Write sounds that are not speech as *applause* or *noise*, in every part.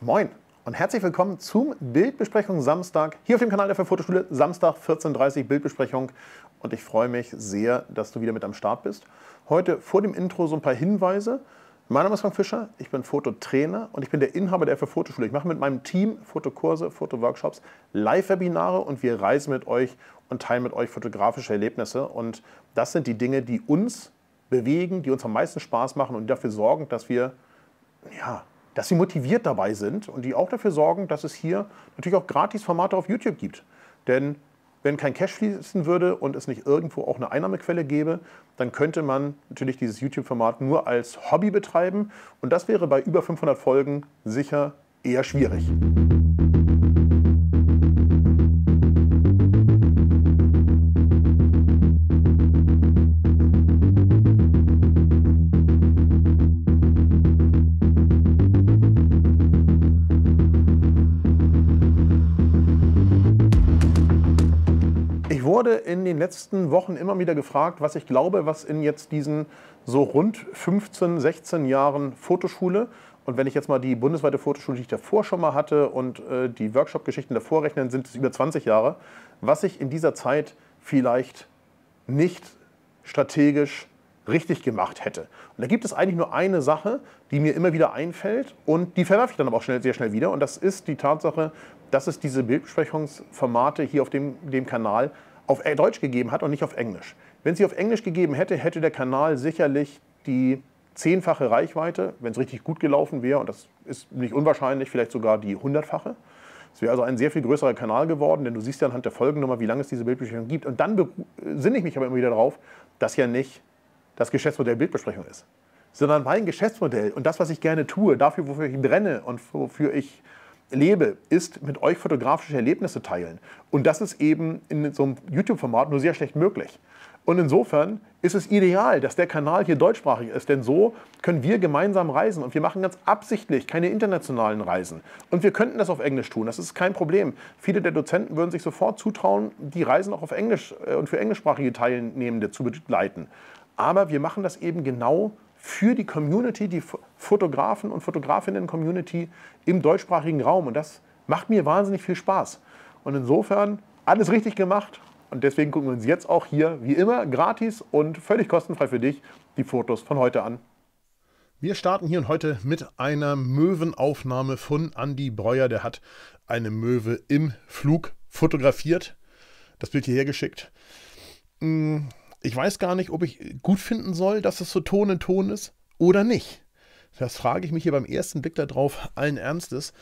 Moin und herzlich willkommen zum Bildbesprechung Samstag hier auf dem Kanal der Fotoschule. Samstag 14.30 Uhr Bildbesprechung und ich freue mich sehr, dass du wieder mit am Start bist. Heute vor dem Intro so ein paar Hinweise. Mein Name ist Frank Fischer, ich bin Fototrainer und ich bin der Inhaber der Fotoschule. Ich mache mit meinem Team Fotokurse, Fotoworkshops, Live-Webinare und wir reisen mit euch und teilen mit euch fotografische Erlebnisse. Und das sind die Dinge, die uns bewegen, die uns am meisten Spaß machen und dafür sorgen, dass wir ja, dass sie motiviert dabei sind und die auch dafür sorgen, dass es hier natürlich auch gratis Formate auf YouTube gibt. Denn wenn kein Cash fließen würde und es nicht irgendwo auch eine Einnahmequelle gäbe, dann könnte man natürlich dieses YouTube-Format nur als Hobby betreiben. Und das wäre bei über 500 Folgen sicher eher schwierig. wurde in den letzten Wochen immer wieder gefragt, was ich glaube, was in jetzt diesen so rund 15, 16 Jahren Fotoschule und wenn ich jetzt mal die bundesweite Fotoschule, die ich davor schon mal hatte und äh, die Workshop-Geschichten davor rechnen, sind es über 20 Jahre, was ich in dieser Zeit vielleicht nicht strategisch richtig gemacht hätte. Und da gibt es eigentlich nur eine Sache, die mir immer wieder einfällt und die verwerfe ich dann aber auch schnell, sehr schnell wieder. Und das ist die Tatsache, dass es diese Bildbesprechungsformate hier auf dem, dem Kanal auf e- Deutsch gegeben hat und nicht auf Englisch. Wenn sie auf Englisch gegeben hätte, hätte der Kanal sicherlich die zehnfache Reichweite, wenn es richtig gut gelaufen wäre, und das ist nicht unwahrscheinlich, vielleicht sogar die hundertfache. Es wäre also ein sehr viel größerer Kanal geworden, denn du siehst ja anhand der Folgennummer, wie lange es diese Bildbesprechung gibt. Und dann sinne ich mich aber immer wieder darauf, dass ja nicht das Geschäftsmodell Bildbesprechung ist, sondern mein Geschäftsmodell und das, was ich gerne tue, dafür, wofür ich brenne und wofür ich lebe, ist mit euch fotografische Erlebnisse teilen. Und das ist eben in so einem YouTube-Format nur sehr schlecht möglich. Und insofern ist es ideal, dass der Kanal hier deutschsprachig ist, denn so können wir gemeinsam reisen und wir machen ganz absichtlich keine internationalen Reisen. Und wir könnten das auf Englisch tun, das ist kein Problem. Viele der Dozenten würden sich sofort zutrauen, die Reisen auch auf Englisch äh, und für englischsprachige Teilnehmende zu begleiten. Aber wir machen das eben genau so für die Community, die Fotografen und Fotografinnen-Community im deutschsprachigen Raum. Und das macht mir wahnsinnig viel Spaß. Und insofern alles richtig gemacht. Und deswegen gucken wir uns jetzt auch hier, wie immer, gratis und völlig kostenfrei für dich die Fotos von heute an. Wir starten hier und heute mit einer Möwenaufnahme von Andy Breuer. Der hat eine Möwe im Flug fotografiert, das Bild hierher geschickt. Hm, ich weiß gar nicht, ob ich gut finden soll, dass es so Ton in Ton ist oder nicht. Das frage ich mich hier beim ersten Blick darauf allen Ernstes.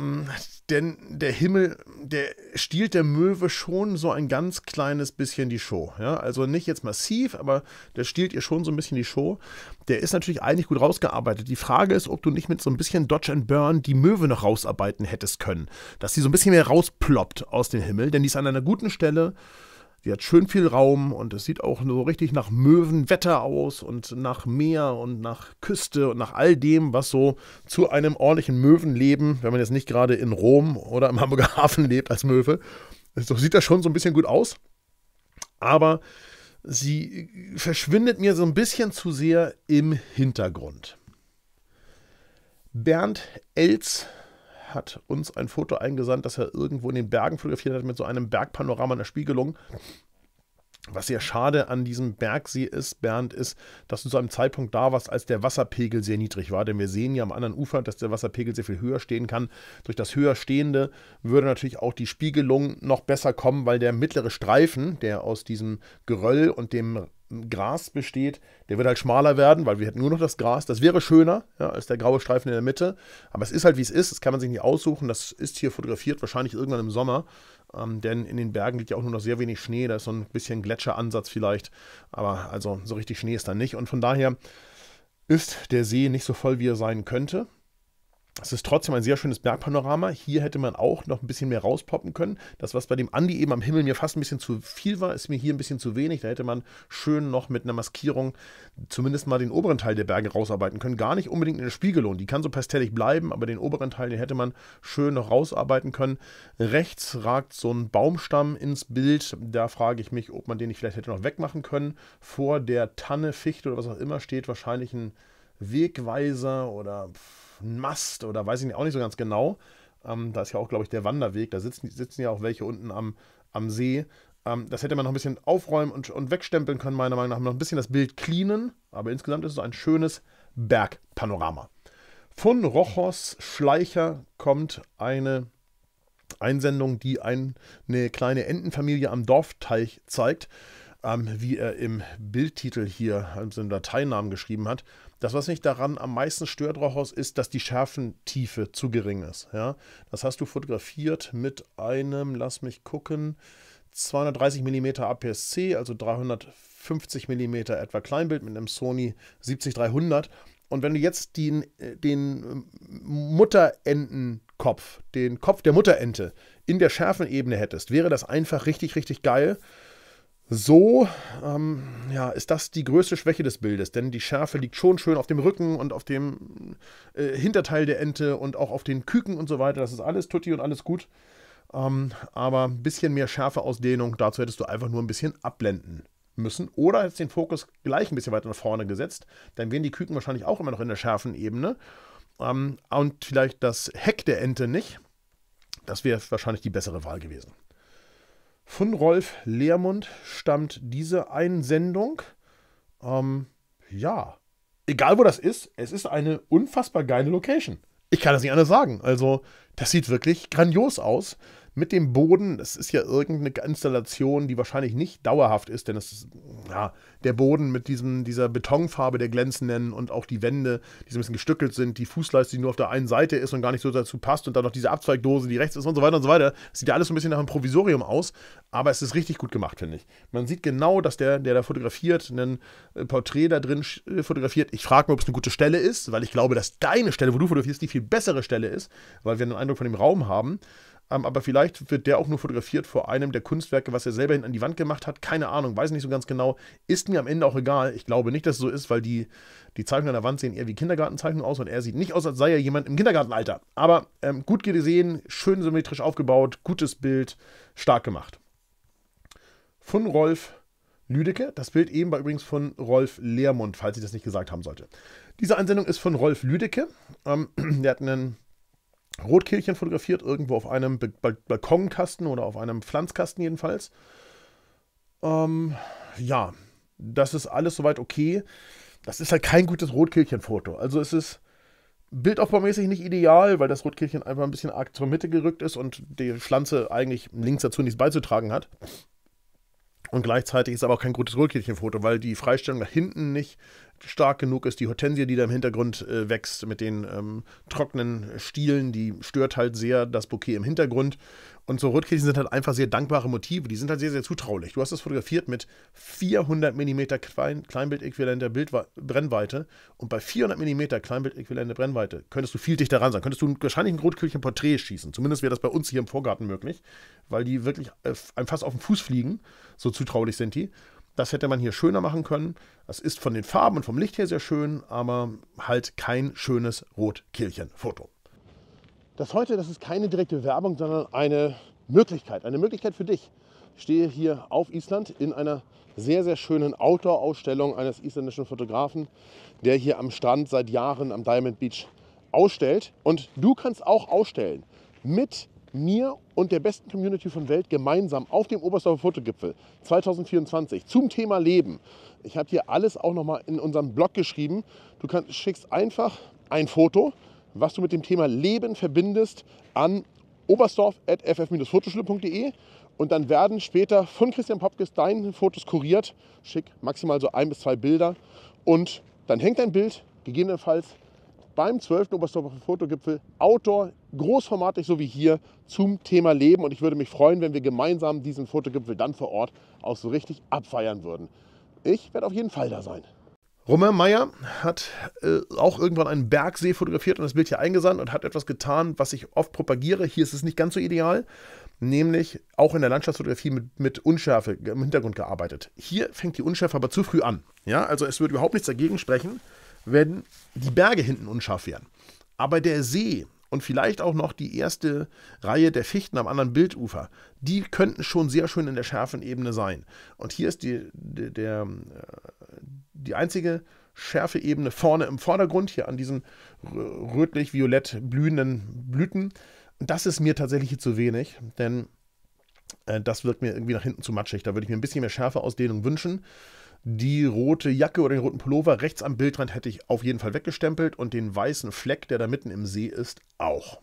Hm, denn der Himmel, der stiehlt der Möwe schon so ein ganz kleines bisschen die Show. Ja? Also nicht jetzt massiv, aber der stiehlt ihr schon so ein bisschen die Show. Der ist natürlich eigentlich gut rausgearbeitet. Die Frage ist, ob du nicht mit so ein bisschen Dodge and Burn die Möwe noch rausarbeiten hättest können. Dass sie so ein bisschen mehr rausploppt aus dem Himmel, denn die ist an einer guten Stelle Sie hat schön viel Raum und es sieht auch so richtig nach Möwenwetter aus und nach Meer und nach Küste und nach all dem, was so zu einem ordentlichen Möwenleben, wenn man jetzt nicht gerade in Rom oder im Hamburger *laughs* Hafen lebt als Möwe, so sieht das schon so ein bisschen gut aus. Aber sie verschwindet mir so ein bisschen zu sehr im Hintergrund. Bernd Els hat uns ein Foto eingesandt, das er irgendwo in den Bergen fotografiert hat mit so einem Bergpanorama in der Spiegelung. Was sehr schade an diesem Bergsee ist, Bernd, ist, dass du zu einem Zeitpunkt da warst, als der Wasserpegel sehr niedrig war. Denn wir sehen ja am anderen Ufer, dass der Wasserpegel sehr viel höher stehen kann. Durch das Höherstehende würde natürlich auch die Spiegelung noch besser kommen, weil der mittlere Streifen, der aus diesem Geröll und dem Gras besteht, der wird halt schmaler werden, weil wir hätten nur noch das Gras. Das wäre schöner ja, als der graue Streifen in der Mitte. Aber es ist halt, wie es ist. Das kann man sich nicht aussuchen. Das ist hier fotografiert, wahrscheinlich irgendwann im Sommer. Ähm, denn in den Bergen liegt ja auch nur noch sehr wenig Schnee. Da ist so ein bisschen Gletscheransatz vielleicht. Aber also so richtig Schnee ist da nicht. Und von daher ist der See nicht so voll, wie er sein könnte. Es ist trotzdem ein sehr schönes Bergpanorama. Hier hätte man auch noch ein bisschen mehr rauspoppen können. Das, was bei dem Andi eben am Himmel mir fast ein bisschen zu viel war, ist mir hier ein bisschen zu wenig. Da hätte man schön noch mit einer Maskierung zumindest mal den oberen Teil der Berge rausarbeiten können. Gar nicht unbedingt in der Spiegelung. Die kann so pastellig bleiben, aber den oberen Teil, den hätte man schön noch rausarbeiten können. Rechts ragt so ein Baumstamm ins Bild. Da frage ich mich, ob man den nicht vielleicht hätte noch wegmachen können. Vor der Tanne, Fichte oder was auch immer steht wahrscheinlich ein Wegweiser oder Mast oder weiß ich nicht, auch nicht so ganz genau. Ähm, da ist ja auch, glaube ich, der Wanderweg. Da sitzen, sitzen ja auch welche unten am, am See. Ähm, das hätte man noch ein bisschen aufräumen und, und wegstempeln können, meiner Meinung nach. Noch ein bisschen das Bild cleanen. Aber insgesamt ist es ein schönes Bergpanorama. Von Rochos Schleicher kommt eine Einsendung, die ein, eine kleine Entenfamilie am Dorfteich zeigt. Ähm, wie er im Bildtitel hier, also im Dateinamen geschrieben hat. Das, was mich daran am meisten stört, Rauchhaus, ist, dass die Schärfentiefe zu gering ist. Ja? Das hast du fotografiert mit einem, lass mich gucken, 230 mm APS-C, also 350 mm etwa Kleinbild mit einem Sony 70300. Und wenn du jetzt den, äh, den ähm, Mutterentenkopf, den Kopf der Mutterente in der Schärfenebene hättest, wäre das einfach richtig, richtig geil. So ähm, ja, ist das die größte Schwäche des Bildes, denn die Schärfe liegt schon schön auf dem Rücken und auf dem äh, Hinterteil der Ente und auch auf den Küken und so weiter. Das ist alles tutti und alles gut. Ähm, aber ein bisschen mehr Schärfeausdehnung, dazu hättest du einfach nur ein bisschen abblenden müssen oder hättest den Fokus gleich ein bisschen weiter nach vorne gesetzt. Dann wären die Küken wahrscheinlich auch immer noch in der scharfen Ebene. Ähm, und vielleicht das Heck der Ente nicht. Das wäre wahrscheinlich die bessere Wahl gewesen. Von Rolf Lehrmund stammt diese Einsendung. Ähm, ja, egal wo das ist, es ist eine unfassbar geile Location. Ich kann das nicht anders sagen. Also, das sieht wirklich grandios aus mit dem Boden. Das ist ja irgendeine Installation, die wahrscheinlich nicht dauerhaft ist, denn es ist ja, der Boden mit diesem, dieser Betonfarbe der glänzenden und auch die Wände, die so ein bisschen gestückelt sind, die Fußleiste, die nur auf der einen Seite ist und gar nicht so dazu passt und dann noch diese Abzweigdose, die rechts ist und so weiter und so weiter. Das sieht ja alles so ein bisschen nach einem Provisorium aus, aber es ist richtig gut gemacht, finde ich. Man sieht genau, dass der, der da fotografiert, ein äh, Porträt da drin äh, fotografiert. Ich frage mich, ob es eine gute Stelle ist, weil ich glaube, dass deine Stelle, wo du fotografierst, die viel bessere Stelle ist, weil wir einen Eindruck von dem Raum haben. Ähm, aber vielleicht wird der auch nur fotografiert vor einem der Kunstwerke, was er selber hinten an die Wand gemacht hat. Keine Ahnung, weiß nicht so ganz genau. Ist mir am Ende auch egal. Ich glaube nicht, dass es so ist, weil die, die Zeichnungen an der Wand sehen eher wie Kindergartenzeichnungen aus und er sieht nicht aus, als sei er jemand im Kindergartenalter. Aber ähm, gut gesehen, schön symmetrisch aufgebaut, gutes Bild, stark gemacht. Von Rolf Lüdecke. Das Bild eben war übrigens von Rolf Lehrmund, falls ich das nicht gesagt haben sollte. Diese Einsendung ist von Rolf Lüdecke. Ähm, *clears throat* der hat einen Rotkehlchen fotografiert, irgendwo auf einem Balkonkasten oder auf einem Pflanzkasten jedenfalls. Ähm, ja, das ist alles soweit okay. Das ist halt kein gutes rotkehlchen Also es ist bildaufbaumäßig nicht ideal, weil das Rotkehlchen einfach ein bisschen arg zur Mitte gerückt ist und die Pflanze eigentlich links dazu nichts beizutragen hat. Und gleichzeitig ist aber auch kein gutes Röhrkirchenfoto, weil die Freistellung nach hinten nicht stark genug ist. Die Hortensie, die da im Hintergrund äh, wächst, mit den ähm, trockenen Stielen, die stört halt sehr das Bouquet im Hintergrund. Und so Rötkehlchen sind halt einfach sehr dankbare Motive. Die sind halt sehr, sehr zutraulich. Du hast das fotografiert mit 400 mm Klein Kleinbildäquivalenter Brennweite. Und bei 400 mm Kleinbildäquivalenter Brennweite könntest du viel dichter ran sein. Könntest du wahrscheinlich ein Rotkehlchen Porträt schießen. Zumindest wäre das bei uns hier im Vorgarten möglich, weil die wirklich äh, einem fast auf den Fuß fliegen. So zutraulich sind die. Das hätte man hier schöner machen können. Das ist von den Farben und vom Licht her sehr schön, aber halt kein schönes Rotkehlchen-Foto. Das heute, das ist keine direkte Werbung, sondern eine Möglichkeit, eine Möglichkeit für dich. Ich stehe hier auf Island in einer sehr, sehr schönen Outdoor-Ausstellung eines isländischen Fotografen, der hier am Strand seit Jahren am Diamond Beach ausstellt. Und du kannst auch ausstellen mit mir und der besten Community von Welt gemeinsam auf dem Oberstdorfer Fotogipfel 2024 zum Thema Leben. Ich habe dir alles auch nochmal in unserem Blog geschrieben. Du kannst, schickst einfach ein Foto was du mit dem Thema Leben verbindest, an oberstdorf.ff-fotoschule.de und dann werden später von Christian Popkes deine Fotos kuriert. Schick maximal so ein bis zwei Bilder und dann hängt dein Bild gegebenenfalls beim 12. Oberstdorfer Fotogipfel Outdoor großformatig so wie hier zum Thema Leben und ich würde mich freuen, wenn wir gemeinsam diesen Fotogipfel dann vor Ort auch so richtig abfeiern würden. Ich werde auf jeden Fall da sein. Romain Meyer hat äh, auch irgendwann einen Bergsee fotografiert und das Bild hier eingesandt und hat etwas getan, was ich oft propagiere. Hier ist es nicht ganz so ideal, nämlich auch in der Landschaftsfotografie mit, mit Unschärfe im Hintergrund gearbeitet. Hier fängt die Unschärfe aber zu früh an. Ja, also es würde überhaupt nichts dagegen sprechen, wenn die Berge hinten unscharf wären. Aber der See und vielleicht auch noch die erste Reihe der Fichten am anderen Bildufer. Die könnten schon sehr schön in der schärfen Ebene sein. Und hier ist die, die, der, äh, die einzige schärfe Ebene vorne im Vordergrund, hier an diesen rötlich-violett blühenden Blüten. Das ist mir tatsächlich zu wenig, denn äh, das wirkt mir irgendwie nach hinten zu matschig. Da würde ich mir ein bisschen mehr Schärfeausdehnung wünschen. Die rote Jacke oder den roten Pullover rechts am Bildrand hätte ich auf jeden Fall weggestempelt und den weißen Fleck, der da mitten im See ist, auch.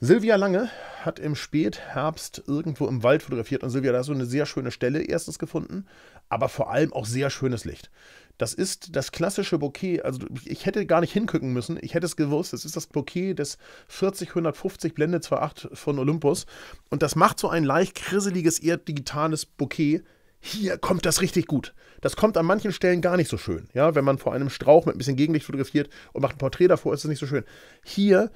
Silvia Lange hat im Spätherbst irgendwo im Wald fotografiert und Silvia, da hast du eine sehr schöne Stelle erstens gefunden, aber vor allem auch sehr schönes Licht. Das ist das klassische Bouquet, also ich hätte gar nicht hingucken müssen, ich hätte es gewusst, das ist das Bouquet des 40-150 Blende 2.8 von Olympus und das macht so ein leicht krisseliges, eher digitales Bouquet hier kommt das richtig gut. Das kommt an manchen Stellen gar nicht so schön. Ja, wenn man vor einem Strauch mit ein bisschen Gegenlicht fotografiert und macht ein Porträt davor, ist es nicht so schön. Hier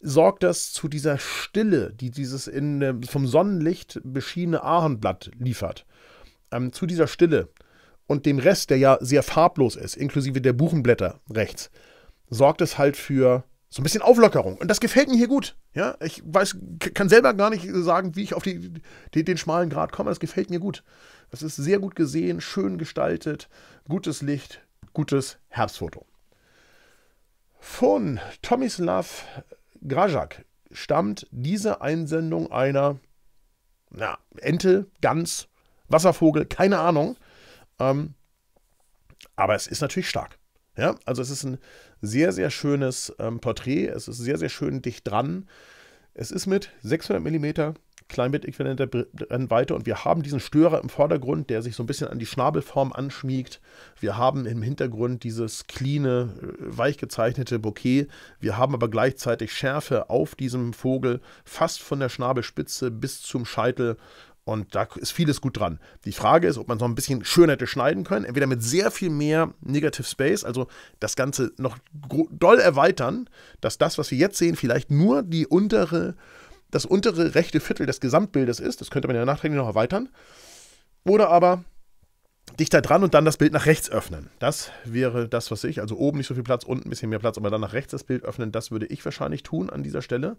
sorgt das zu dieser Stille, die dieses in, äh, vom Sonnenlicht beschienene Ahornblatt liefert. Ähm, zu dieser Stille und dem Rest, der ja sehr farblos ist, inklusive der Buchenblätter rechts, sorgt es halt für so ein bisschen Auflockerung. Und das gefällt mir hier gut. Ja, ich weiß, kann selber gar nicht sagen, wie ich auf die, die, den schmalen Grad komme. Das gefällt mir gut. Es ist sehr gut gesehen, schön gestaltet, gutes Licht, gutes Herbstfoto. Von Tomislav Grajak stammt diese Einsendung einer na, Ente, Gans, Wasservogel, keine Ahnung. Ähm, aber es ist natürlich stark. Ja, also es ist ein sehr, sehr schönes ähm, Porträt. Es ist sehr, sehr schön dicht dran. Es ist mit 600 mm Kleinbit-Äquivalente Brennweite und wir haben diesen Störer im Vordergrund, der sich so ein bisschen an die Schnabelform anschmiegt. Wir haben im Hintergrund dieses cleane, äh, weich gezeichnete Bouquet. Wir haben aber gleichzeitig Schärfe auf diesem Vogel, fast von der Schnabelspitze bis zum Scheitel. Und da ist vieles gut dran. Die Frage ist, ob man so ein bisschen schön hätte schneiden können. Entweder mit sehr viel mehr Negative Space, also das Ganze noch doll erweitern, dass das, was wir jetzt sehen, vielleicht nur die untere das untere rechte Viertel des Gesamtbildes ist, das könnte man ja nachträglich noch erweitern, oder aber dichter dran und dann das Bild nach rechts öffnen. Das wäre das, was ich, also oben nicht so viel Platz, unten ein bisschen mehr Platz, aber dann nach rechts das Bild öffnen, das würde ich wahrscheinlich tun an dieser Stelle,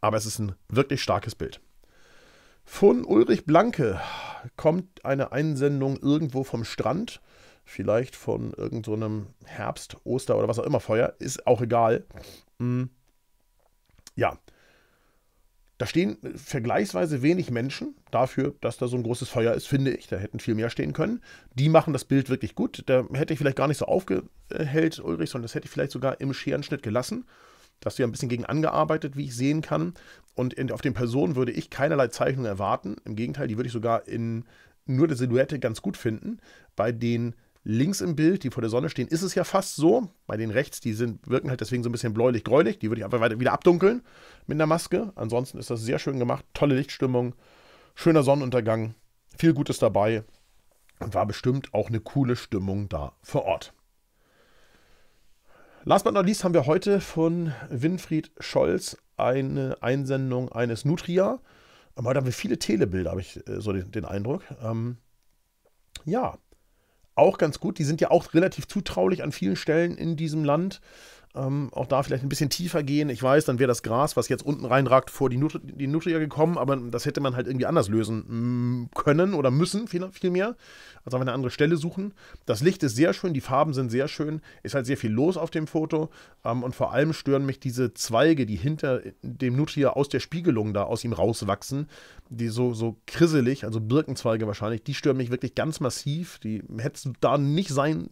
aber es ist ein wirklich starkes Bild. Von Ulrich Blanke kommt eine Einsendung irgendwo vom Strand, vielleicht von irgendeinem so Herbst, Oster oder was auch immer Feuer, ist auch egal. Hm. Ja, da stehen vergleichsweise wenig Menschen dafür, dass da so ein großes Feuer ist, finde ich. Da hätten viel mehr stehen können. Die machen das Bild wirklich gut. Da hätte ich vielleicht gar nicht so aufgehellt, Ulrich, sondern das hätte ich vielleicht sogar im Scherenschnitt gelassen. Das wir ein bisschen gegen angearbeitet, wie ich sehen kann. Und in, auf den Personen würde ich keinerlei Zeichnung erwarten. Im Gegenteil, die würde ich sogar in nur der Silhouette ganz gut finden. Bei den links im Bild, die vor der Sonne stehen, ist es ja fast so. Bei den rechts, die sind, wirken halt deswegen so ein bisschen bläulich-gräulich. Die würde ich einfach weiter, wieder abdunkeln mit einer Maske. Ansonsten ist das sehr schön gemacht. Tolle Lichtstimmung, schöner Sonnenuntergang, viel Gutes dabei. Und war bestimmt auch eine coole Stimmung da vor Ort. Last but not least haben wir heute von Winfried Scholz eine Einsendung eines Nutria. Ähm, heute haben wir viele Telebilder, habe ich äh, so den, den Eindruck. Ähm, ja, auch ganz gut. Die sind ja auch relativ zutraulich an vielen Stellen in diesem Land. Ähm, auch da vielleicht ein bisschen tiefer gehen. Ich weiß, dann wäre das Gras, was jetzt unten reinragt, vor die, Nut die Nutria gekommen, aber das hätte man halt irgendwie anders lösen mm, können oder müssen, vielmehr. Viel also eine andere Stelle suchen. Das Licht ist sehr schön, die Farben sind sehr schön, ist halt sehr viel los auf dem Foto ähm, und vor allem stören mich diese Zweige, die hinter dem Nutria aus der Spiegelung da aus ihm rauswachsen, die so, so krisselig, also Birkenzweige wahrscheinlich, die stören mich wirklich ganz massiv. Die hätte es da nicht sein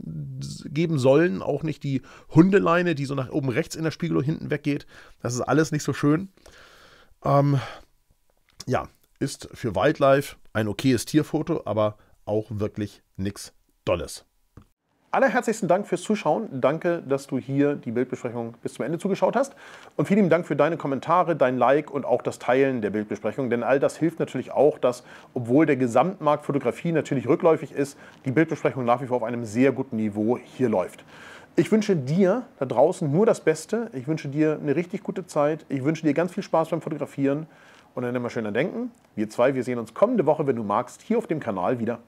geben sollen, auch nicht die Hundeleine, die so so nach oben rechts in der Spiegelung hinten weggeht. Das ist alles nicht so schön. Ähm, ja, ist für Wildlife ein okayes Tierfoto, aber auch wirklich nichts Dolles. Allerherzlichsten Dank fürs Zuschauen. Danke, dass du hier die Bildbesprechung bis zum Ende zugeschaut hast. Und vielen Dank für deine Kommentare, dein Like und auch das Teilen der Bildbesprechung. Denn all das hilft natürlich auch, dass, obwohl der Gesamtmarkt Fotografie natürlich rückläufig ist, die Bildbesprechung nach wie vor auf einem sehr guten Niveau hier läuft. Ich wünsche dir da draußen nur das Beste. Ich wünsche dir eine richtig gute Zeit. Ich wünsche dir ganz viel Spaß beim Fotografieren. Und dann immer schön an denken. Wir zwei, wir sehen uns kommende Woche, wenn du magst, hier auf dem Kanal wieder.